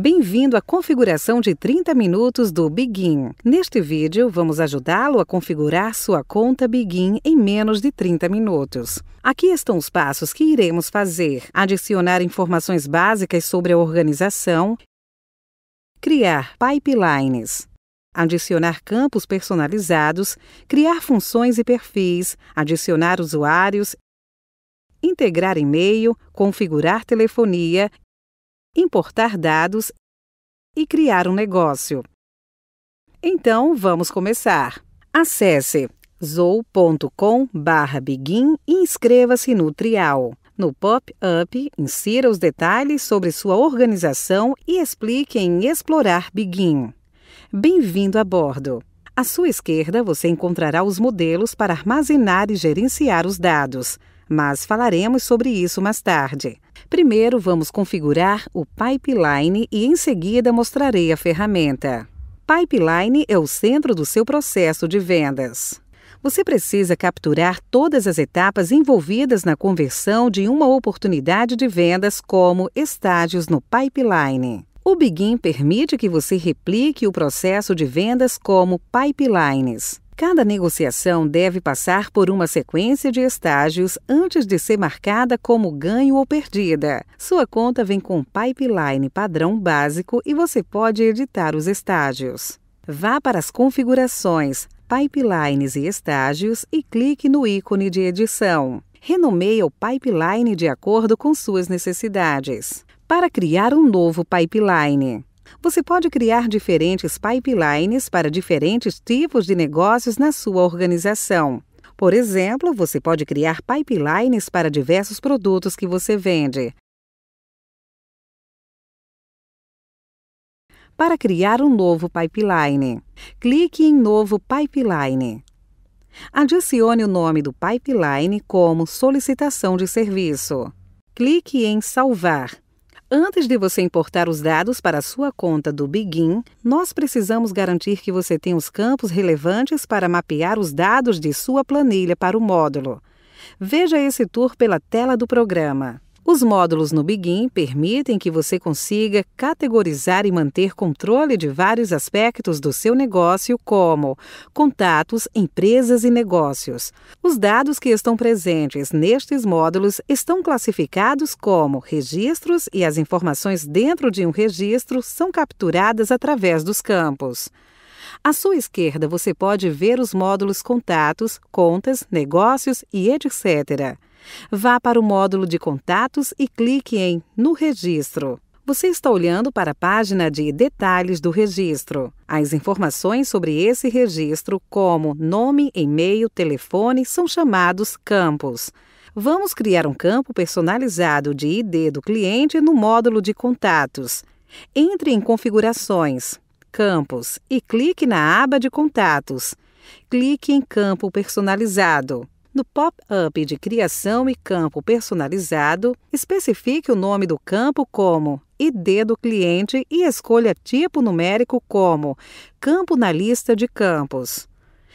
Bem-vindo à configuração de 30 minutos do Begin. Neste vídeo, vamos ajudá-lo a configurar sua conta Begin em menos de 30 minutos. Aqui estão os passos que iremos fazer: adicionar informações básicas sobre a organização, criar pipelines, adicionar campos personalizados, criar funções e perfis, adicionar usuários, integrar e-mail, configurar telefonia importar dados e criar um negócio. Então, vamos começar. Acesse zou.com/begin e inscreva-se no trial. No pop-up, insira os detalhes sobre sua organização e explique em Explorar Begin. Bem-vindo a bordo. À sua esquerda, você encontrará os modelos para armazenar e gerenciar os dados, mas falaremos sobre isso mais tarde. Primeiro, vamos configurar o pipeline e em seguida mostrarei a ferramenta. Pipeline é o centro do seu processo de vendas. Você precisa capturar todas as etapas envolvidas na conversão de uma oportunidade de vendas como estágios no pipeline. O Begin permite que você replique o processo de vendas como pipelines. Cada negociação deve passar por uma sequência de estágios antes de ser marcada como ganho ou perdida. Sua conta vem com pipeline padrão básico e você pode editar os estágios. Vá para as configurações, pipelines e estágios e clique no ícone de edição. Renomeia o pipeline de acordo com suas necessidades. Para criar um novo pipeline, você pode criar diferentes pipelines para diferentes tipos de negócios na sua organização. Por exemplo, você pode criar pipelines para diversos produtos que você vende. Para criar um novo pipeline, clique em Novo Pipeline. Adicione o nome do pipeline como Solicitação de Serviço. Clique em Salvar Antes de você importar os dados para a sua conta do Begin, nós precisamos garantir que você tem os campos relevantes para mapear os dados de sua planilha para o módulo. Veja esse tour pela tela do programa. Os módulos no Begin permitem que você consiga categorizar e manter controle de vários aspectos do seu negócio, como contatos, empresas e negócios. Os dados que estão presentes nestes módulos estão classificados como registros e as informações dentro de um registro são capturadas através dos campos. À sua esquerda, você pode ver os módulos contatos, contas, negócios e etc. Vá para o módulo de contatos e clique em No Registro. Você está olhando para a página de detalhes do registro. As informações sobre esse registro, como nome, e-mail, telefone, são chamados campos. Vamos criar um campo personalizado de ID do cliente no módulo de contatos. Entre em Configurações, Campos e clique na aba de Contatos. Clique em Campo Personalizado. No pop-up de criação e campo personalizado, especifique o nome do campo como ID do cliente e escolha tipo numérico como campo na lista de campos.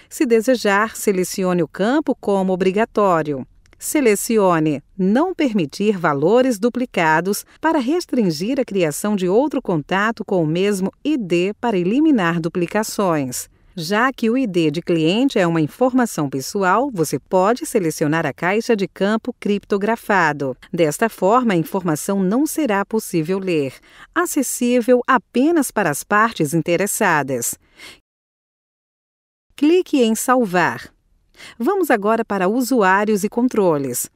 Se desejar, selecione o campo como obrigatório. Selecione Não permitir valores duplicados para restringir a criação de outro contato com o mesmo ID para eliminar duplicações. Já que o ID de cliente é uma informação pessoal, você pode selecionar a caixa de campo criptografado. Desta forma, a informação não será possível ler, acessível apenas para as partes interessadas. Clique em Salvar. Vamos agora para Usuários e Controles.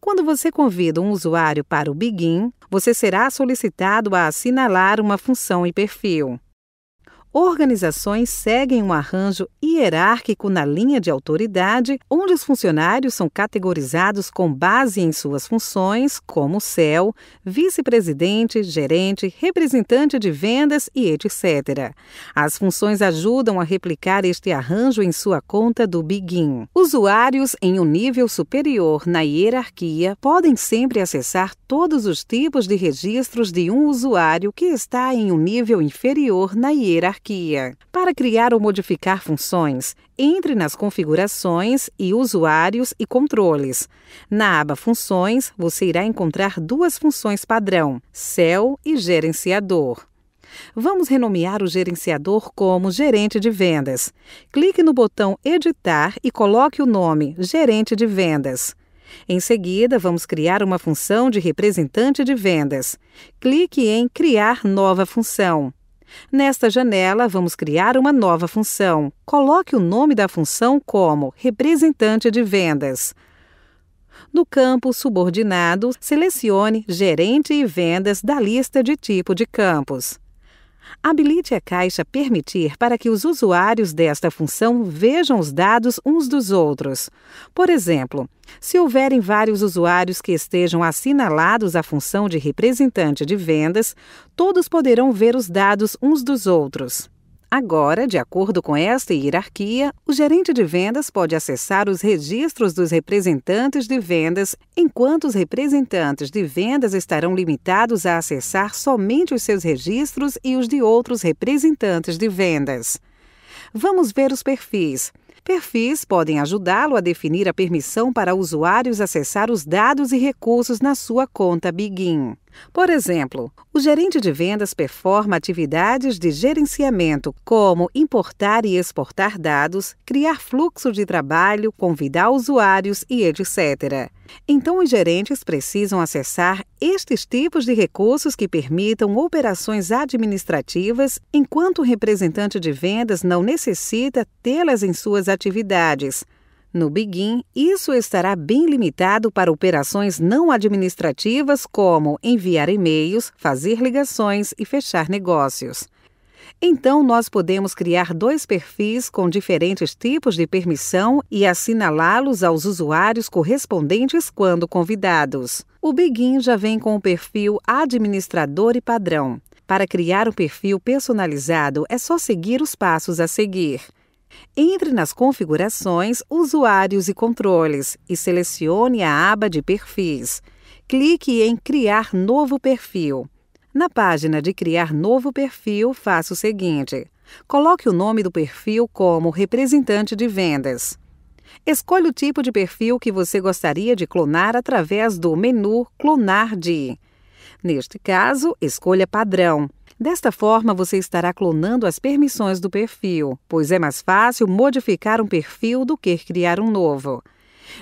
Quando você convida um usuário para o Begin, você será solicitado a assinalar uma função e perfil organizações seguem um arranjo hierárquico na linha de autoridade, onde os funcionários são categorizados com base em suas funções, como CEL, vice-presidente, gerente, representante de vendas e etc. As funções ajudam a replicar este arranjo em sua conta do Begin. Usuários em um nível superior na hierarquia podem sempre acessar todos os tipos de registros de um usuário que está em um nível inferior na hierarquia hierarquia. Para criar ou modificar funções, entre nas configurações e usuários e controles. Na aba Funções, você irá encontrar duas funções padrão: céu e gerenciador. Vamos renomear o gerenciador como Gerente de Vendas. Clique no botão Editar e coloque o nome Gerente de Vendas. Em seguida, vamos criar uma função de representante de vendas. Clique em Criar nova função. Nesta janela, vamos criar uma nova função. Coloque o nome da função como Representante de Vendas. No campo subordinado, selecione Gerente e Vendas da lista de tipo de campos. Habilite a caixa Permitir para que os usuários desta função vejam os dados uns dos outros. Por exemplo, se houverem vários usuários que estejam assinalados à função de representante de vendas, todos poderão ver os dados uns dos outros. Agora, de acordo com esta hierarquia, o gerente de vendas pode acessar os registros dos representantes de vendas, enquanto os representantes de vendas estarão limitados a acessar somente os seus registros e os de outros representantes de vendas. Vamos ver os perfis. Perfis podem ajudá-lo a definir a permissão para usuários acessar os dados e recursos na sua conta Begin. Por exemplo, o gerente de vendas performa atividades de gerenciamento, como importar e exportar dados, criar fluxo de trabalho, convidar usuários e etc. Então, os gerentes precisam acessar estes tipos de recursos que permitam operações administrativas, enquanto o representante de vendas não necessita tê-las em suas atividades. No Begin, isso estará bem limitado para operações não administrativas como enviar e-mails, fazer ligações e fechar negócios. Então, nós podemos criar dois perfis com diferentes tipos de permissão e assinalá-los aos usuários correspondentes quando convidados. O Begin já vem com o perfil administrador e padrão. Para criar um perfil personalizado, é só seguir os passos a seguir. Entre nas configurações, usuários e controles e selecione a aba de perfis. Clique em Criar novo perfil. Na página de Criar Novo Perfil, faça o seguinte: coloque o nome do perfil como Representante de Vendas. Escolha o tipo de perfil que você gostaria de clonar através do menu Clonar de. Neste caso, escolha Padrão. Desta forma, você estará clonando as permissões do perfil, pois é mais fácil modificar um perfil do que criar um novo.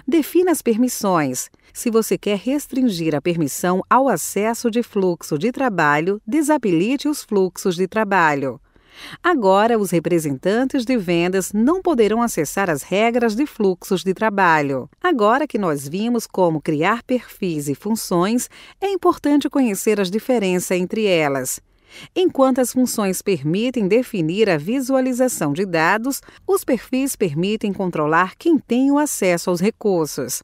Defina as permissões. Se você quer restringir a permissão ao acesso de fluxo de trabalho, desabilite os fluxos de trabalho. Agora, os representantes de vendas não poderão acessar as regras de fluxos de trabalho. Agora que nós vimos como criar perfis e funções, é importante conhecer as diferenças entre elas. Enquanto as funções permitem definir a visualização de dados, os perfis permitem controlar quem tem o acesso aos recursos.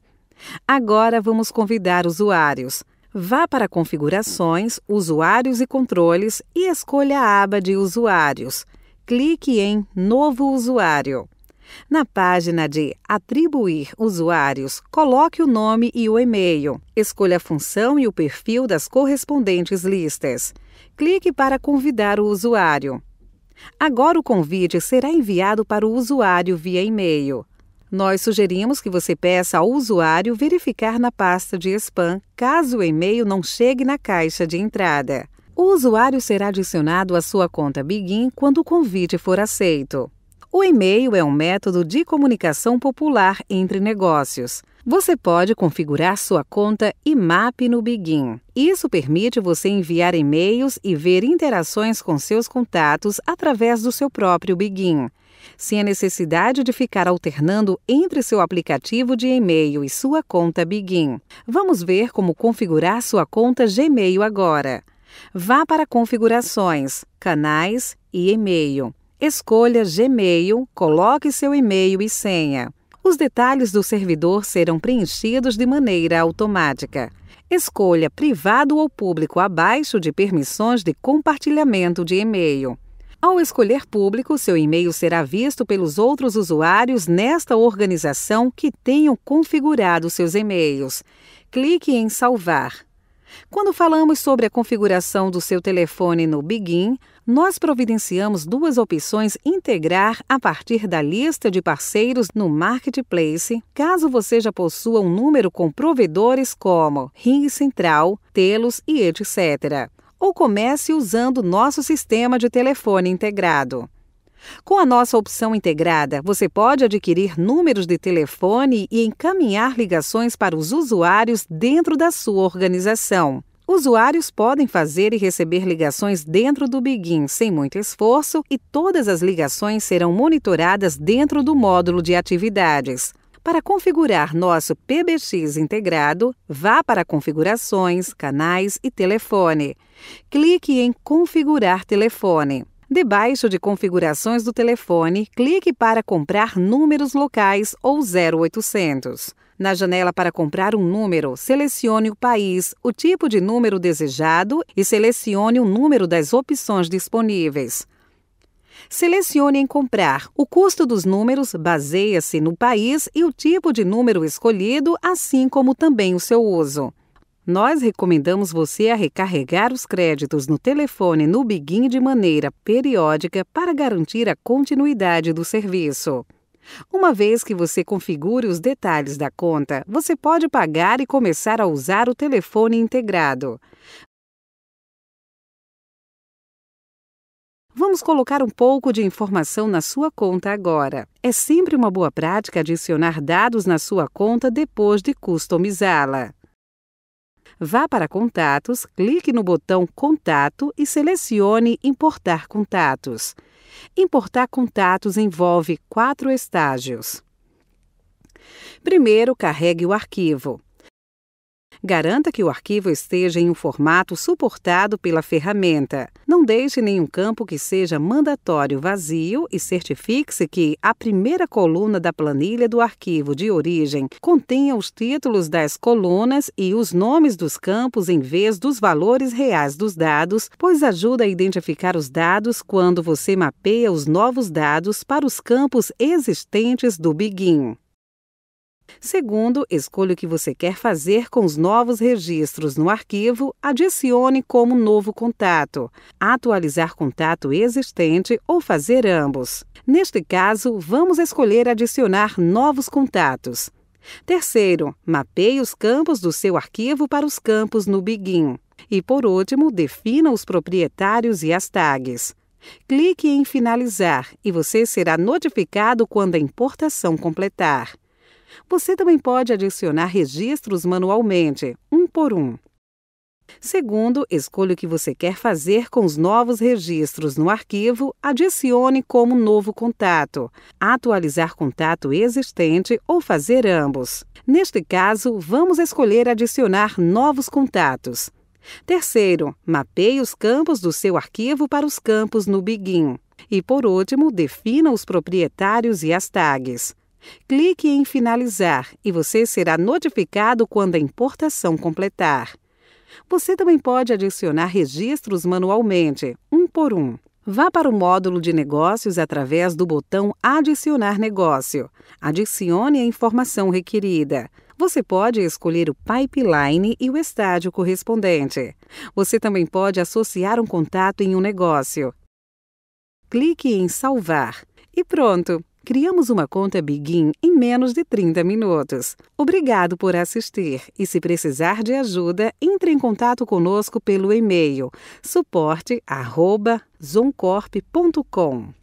Agora vamos convidar usuários. Vá para Configurações, Usuários e Controles e escolha a aba de Usuários. Clique em Novo Usuário. Na página de Atribuir usuários, coloque o nome e o e-mail. Escolha a função e o perfil das correspondentes listas clique para convidar o usuário. Agora o convite será enviado para o usuário via e-mail. Nós sugerimos que você peça ao usuário verificar na pasta de spam caso o e-mail não chegue na caixa de entrada. O usuário será adicionado à sua conta Begin quando o convite for aceito. O e-mail é um método de comunicação popular entre negócios. Você pode configurar sua conta IMAP no Begin. Isso permite você enviar e-mails e ver interações com seus contatos através do seu próprio Begin sem a necessidade de ficar alternando entre seu aplicativo de e-mail e sua conta Begin. Vamos ver como configurar sua conta Gmail agora. Vá para Configurações, Canais e E-mail. Escolha Gmail, coloque seu e-mail e senha. Os detalhes do servidor serão preenchidos de maneira automática. Escolha privado ou público abaixo de permissões de compartilhamento de e-mail. Ao escolher público, seu e-mail será visto pelos outros usuários nesta organização que tenham configurado seus e-mails. Clique em Salvar. Quando falamos sobre a configuração do seu telefone no Begin, nós providenciamos duas opções integrar a partir da lista de parceiros no Marketplace, caso você já possua um número com provedores como Ring Central, Telos e etc. Ou comece usando nosso sistema de telefone integrado. Com a nossa opção integrada, você pode adquirir números de telefone e encaminhar ligações para os usuários dentro da sua organização. Usuários podem fazer e receber ligações dentro do Begin sem muito esforço e todas as ligações serão monitoradas dentro do módulo de atividades. Para configurar nosso PBX integrado, vá para Configurações, Canais e Telefone. Clique em Configurar telefone. Debaixo de Configurações do telefone, clique para comprar números locais ou 0800. Na janela para comprar um número, selecione o país, o tipo de número desejado e selecione o número das opções disponíveis. Selecione em comprar. O custo dos números baseia-se no país e o tipo de número escolhido, assim como também o seu uso. Nós recomendamos você a recarregar os créditos no telefone no Biguin de maneira periódica para garantir a continuidade do serviço. Uma vez que você configure os detalhes da conta, você pode pagar e começar a usar o telefone integrado. Vamos colocar um pouco de informação na sua conta agora. É sempre uma boa prática adicionar dados na sua conta depois de customizá-la. Vá para Contatos, clique no botão Contato e selecione Importar Contatos. Importar contatos envolve quatro estágios. Primeiro, carregue o arquivo. Garanta que o arquivo esteja em um formato suportado pela ferramenta. Não deixe nenhum campo que seja mandatório vazio e certifique-se que a primeira coluna da planilha do arquivo de origem contenha os títulos das colunas e os nomes dos campos em vez dos valores reais dos dados, pois ajuda a identificar os dados quando você mapeia os novos dados para os campos existentes do Begin. Segundo, escolha o que você quer fazer com os novos registros no arquivo, adicione como novo contato, atualizar contato existente ou fazer ambos. Neste caso, vamos escolher adicionar novos contatos. Terceiro, mapeie os campos do seu arquivo para os campos no Begin. E por último, defina os proprietários e as tags. Clique em Finalizar e você será notificado quando a importação completar. Você também pode adicionar registros manualmente, um por um. Segundo, escolha o que você quer fazer com os novos registros no arquivo, adicione como novo contato, atualizar contato existente ou fazer ambos. Neste caso, vamos escolher adicionar novos contatos. Terceiro, mapeie os campos do seu arquivo para os campos no Begin. E por último, defina os proprietários e as tags. Clique em Finalizar e você será notificado quando a importação completar. Você também pode adicionar registros manualmente, um por um. Vá para o módulo de negócios através do botão Adicionar negócio. Adicione a informação requerida. Você pode escolher o pipeline e o estágio correspondente. Você também pode associar um contato em um negócio. Clique em Salvar. E pronto! Criamos uma conta Begin em menos de 30 minutos. Obrigado por assistir e se precisar de ajuda, entre em contato conosco pelo e-mail suporte@zoncorp.com.